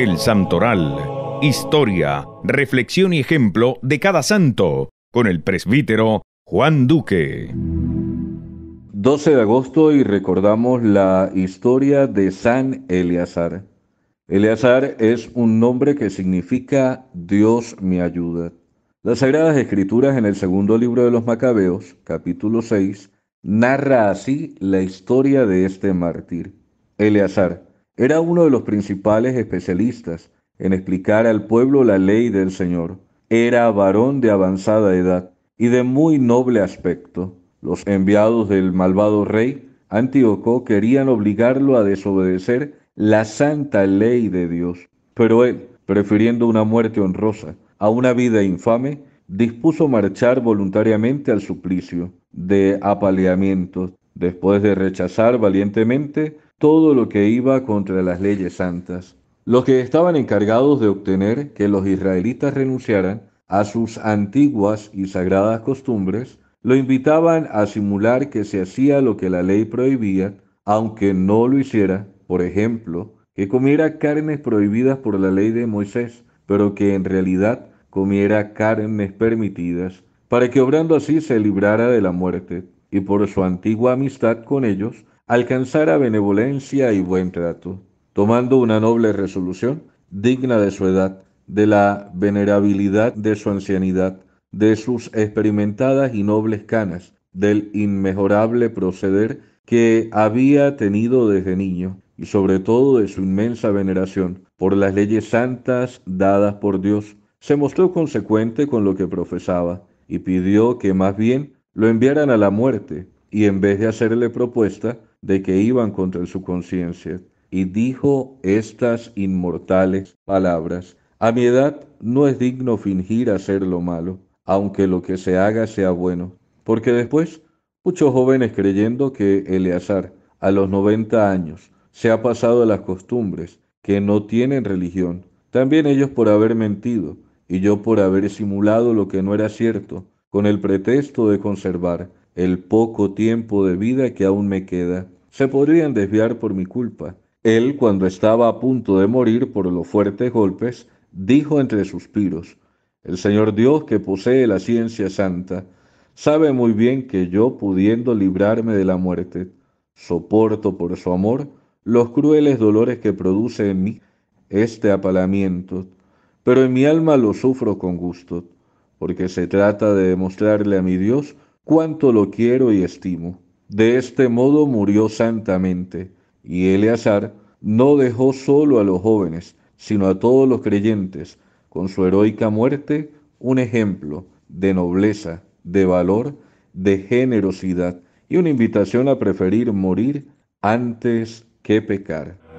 El Santoral. Historia, reflexión y ejemplo de cada santo, con el presbítero Juan Duque. 12 de agosto y recordamos la historia de San Eleazar. Eleazar es un nombre que significa Dios me ayuda. Las Sagradas Escrituras en el segundo libro de los Macabeos, capítulo 6, narra así la historia de este mártir. Eleazar, era uno de los principales especialistas en explicar al pueblo la ley del Señor. Era varón de avanzada edad y de muy noble aspecto. Los enviados del malvado rey Antíoco querían obligarlo a desobedecer la santa ley de Dios, pero él, prefiriendo una muerte honrosa a una vida infame, dispuso marchar voluntariamente al suplicio de apaleamientos, después de rechazar valientemente todo lo que iba contra las leyes santas. Los que estaban encargados de obtener que los israelitas renunciaran a sus antiguas y sagradas costumbres, lo invitaban a simular que se hacía lo que la ley prohibía, aunque no lo hiciera, por ejemplo, que comiera carnes prohibidas por la ley de Moisés, pero que en realidad comiera carnes permitidas, para que obrando así se librara de la muerte, y por su antigua amistad con ellos, alcanzara benevolencia y buen trato, tomando una noble resolución digna de su edad, de la venerabilidad de su ancianidad, de sus experimentadas y nobles canas, del inmejorable proceder que había tenido desde niño, y sobre todo de su inmensa veneración por las leyes santas dadas por Dios, se mostró consecuente con lo que profesaba y pidió que más bien lo enviaran a la muerte, y en vez de hacerle propuesta, de que iban contra su conciencia, y dijo estas inmortales palabras, A mi edad no es digno fingir hacer lo malo, aunque lo que se haga sea bueno, porque después muchos jóvenes creyendo que Eleazar, a los 90 años, se ha pasado a las costumbres que no tienen religión, también ellos por haber mentido, y yo por haber simulado lo que no era cierto, con el pretexto de conservar el poco tiempo de vida que aún me queda. Se podrían desviar por mi culpa. Él, cuando estaba a punto de morir por los fuertes golpes, dijo entre suspiros, El Señor Dios que posee la ciencia santa, sabe muy bien que yo, pudiendo librarme de la muerte, soporto por su amor los crueles dolores que produce en mí este apalamiento, pero en mi alma lo sufro con gusto, porque se trata de demostrarle a mi Dios cuánto lo quiero y estimo. De este modo murió santamente, y Eleazar no dejó solo a los jóvenes, sino a todos los creyentes, con su heroica muerte, un ejemplo de nobleza, de valor, de generosidad y una invitación a preferir morir antes que pecar.